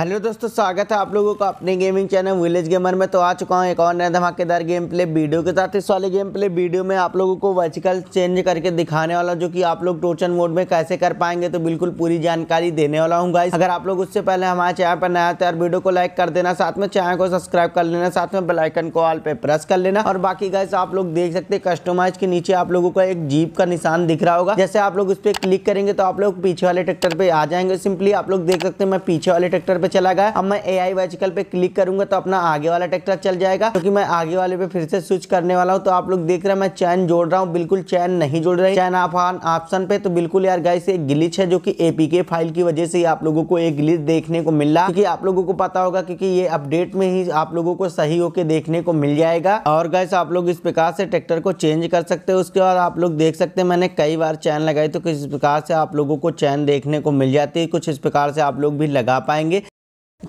hello दोस्तों स्वागत है आप लोगों का अपने गेमिंग चैनल विलेज गेमर में तो आ चुका हूँ एक और नया धमाकेदार गेम प्ले वीडियो के साथ इस वाले गेम प्ले वीडियो में आप लोगों को वर्चिकल चेंज करके दिखाने वाला जो कि आप लोग टोचन मोड में कैसे कर पाएंगे तो बिल्कुल पूरी जानकारी देने वाला हूँ गाइस अगर आप लोग उससे पहले हमारे चैनल पर नया तैयार तो वीडियो को लाइक कर देना साथ में चैनल को सब्सक्राइब कर लेना साथ में बेलाइकन को ऑल पे प्रेस कर लेना और बाकी गाइस आप लोग देख सकते हैं कस्टमाइज के नीचे आप लोगों का एक जीप का निशान दिख रहा होगा जैसे आप लोग उस पर क्लिक करेंगे तो आप लोग पीछे वाले ट्रैक्टर पर आ जाएंगे सिंपली आप लोग देख सकते हैं मैं पीछे वाले ट्रैक्टर पर चला गया अब मैं ए आई वाइचिकल पे क्लिक करूंगा तो अपना आगे वाला ट्रैक्टर चल जाएगा क्योंकि तो मैं आगे वाले पे फिर से स्विच करने वाला हूँ तो आप लोग देख रहे हैं मैं चैन जोड़ रहा हूँ बिल्कुल चैन नहीं जोड़ रही चैन आप ऑप्शन पे तो बिल्कुल यार गाइस एक ग्लिच है जो कि एपीके फाइल की वजह से आप लोगों को एक ग्लिच देखने को मिल रहा क्योंकि आप लोगों को पता होगा क्योंकि ये अपडेट में ही आप लोगों को सही होके देखने को मिल जाएगा और गैस आप लोग इस प्रकार से ट्रैक्टर को चेंज कर सकते हैं उसके बाद आप लोग देख सकते हैं मैंने कई बार चैन लगाई तो किस प्रकार से आप लोगों को चैन देखने को मिल जाती है कुछ इस प्रकार से आप लोग भी लगा पाएंगे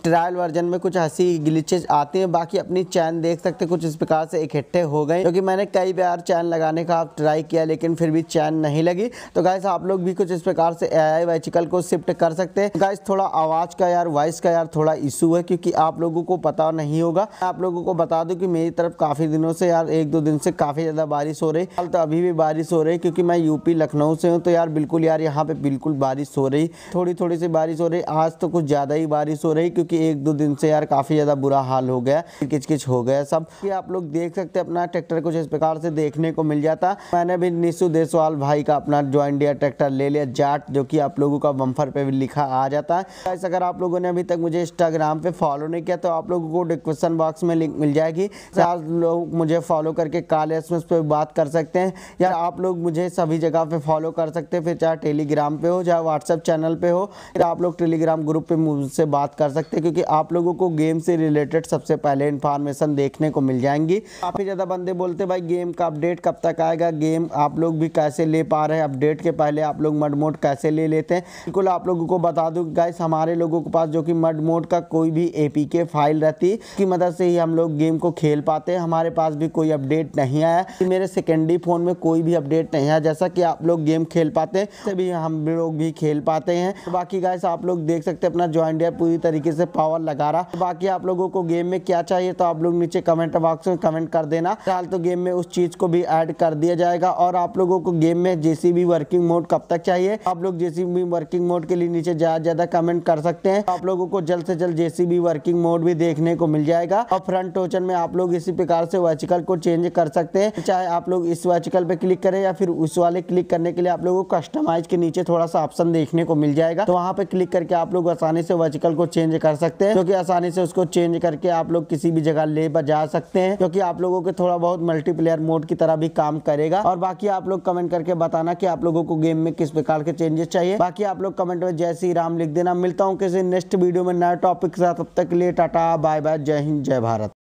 ट्रायल वर्जन में कुछ हंसी ग्लिचेज आते हैं बाकी अपनी चैन देख सकते कुछ इस प्रकार से इकट्ठे हो गए क्योंकि मैंने कई बार चैन लगाने का ट्राई किया लेकिन फिर भी चैन नहीं लगी तो गाइस आप लोग भी कुछ इस प्रकार से एआई वाइचिकल को शिफ्ट कर सकते हैं गाइस थोड़ा आवाज़ का यार वॉइस का यार थोड़ा इशू है क्योंकि आप लोगों को पता नहीं होगा आप लोगों को बता दू की मेरी तरफ काफ़ी दिनों से यार एक दो दिन से काफ़ी ज़्यादा बारिश हो रही है तो अभी भी बारिश हो रही है क्योंकि मैं यूपी लखनऊ से हूँ तो यार बिल्कुल यार यहाँ पे बिल्कुल बारिश हो रही थोड़ी थोड़ी सी बारिश हो रही आज तो कुछ ज़्यादा ही बारिश हो रही क्योंकि एक दो दिन से यार काफ़ी ज़्यादा बुरा हाल हो गया किचकिच -किच हो गया सब कि आप लोग देख सकते हैं अपना ट्रैक्टर कुछ इस प्रकार से देखने को मिल जाता मैंने भी निशु देसवाल भाई का अपना ज्वाइन डियर ट्रैक्टर ले लिया जाट जो कि आप लोगों का बम्फर पे भी लिखा आ जाता है अगर आप लोगों ने अभी तक मुझे इंस्टाग्राम पे फॉलो नहीं किया तो आप लोगों को डिस्क्रिप्सन बॉक्स में लिंक मिल जाएगी चार लोग मुझे फॉलो करके काले एसमेस पे बात कर सकते हैं या आप लोग मुझे सभी जगह पे फॉलो कर सकते हैं फिर चाहे टेलीग्राम पे हो चाहे व्हाट्सएप चैनल पे हो फिर आप लोग टेलीग्राम ग्रुप पे मुझसे बात कर सकते सकते क्योंकि आप लोगों को गेम से रिलेटेड सबसे पहले इन्फॉर्मेशन देखने को मिल जाएंगी काफ़ी ज़्यादा बंदे बोलते भाई गेम का अपडेट कब तक आएगा गेम आप लोग भी कैसे ले पा रहे हैं अपडेट के पहले आप लोग मड मोड कैसे ले लेते हैं बिल्कुल आप लोगों को बता दूँ गाइस हमारे लोगों के पास जो कि मड मोड का कोई भी ए फाइल रहती की मदद से ही हम लोग गेम को खेल पाते हैं हमारे पास भी कोई अपडेट नहीं आया मेरे सेकेंडरी फ़ोन में कोई भी अपडेट नहीं आया जैसा कि आप लोग गेम खेल पाते हैं तभी हम लोग भी खेल पाते हैं बाकी गाइस आप लोग देख सकते हैं अपना ज्वाइंट पूरी तरीके से से पावर लगा रहा बाकी आप लोगों को गेम में क्या चाहिए तो आप लोग नीचे कमेंट बॉक्स में कमेंट कर देना फिलहाल तो गेम में उस चीज़ को भी ऐड कर दिया जाएगा और आप लोगों को गेम में जेसीबी वर्किंग मोड कब तक चाहिए आप लोग जेसीबी वर्किंग मोड के लिए नीचे ज़्यादा ज़्यादा कमेंट कर सकते हैं आप लोगों को जल्द से जल्द जेसीबी वर्किंग मोड भी देखने को मिल जाएगा और फ्रंट टोचन में आप लोग इसी प्रकार से वर्चिकल को चेंज कर सकते हैं चाहे आप लोग इस वर्चिकल पे क्लिक करें या फिर उस वाले क्लिक करने के लिए आप लोगों को कस्टमाइज के नीचे थोड़ा सा ऑप्शन देखने को मिल जाएगा तो वहाँ पे क्लिक करके आप लोग आसानी से वर्चिकल को चेंज कर कर सकते हैं क्योंकि आसानी से उसको चेंज करके आप लोग किसी भी जगह ले पर जा सकते हैं क्योंकि आप लोगों के थोड़ा बहुत मल्टीप्लेयर मोड की तरह भी काम करेगा और बाकी आप लोग कमेंट करके बताना कि आप लोगों को गेम में किस प्रकार के चेंजेस चाहिए बाकी आप लोग कमेंट में जय श्री राम लिख देना मिलता हूँ किसी नेक्स्ट वीडियो में नया टॉपिक के साथ तब तक लिए टाटा बाय बाय जय हिंद जय भारत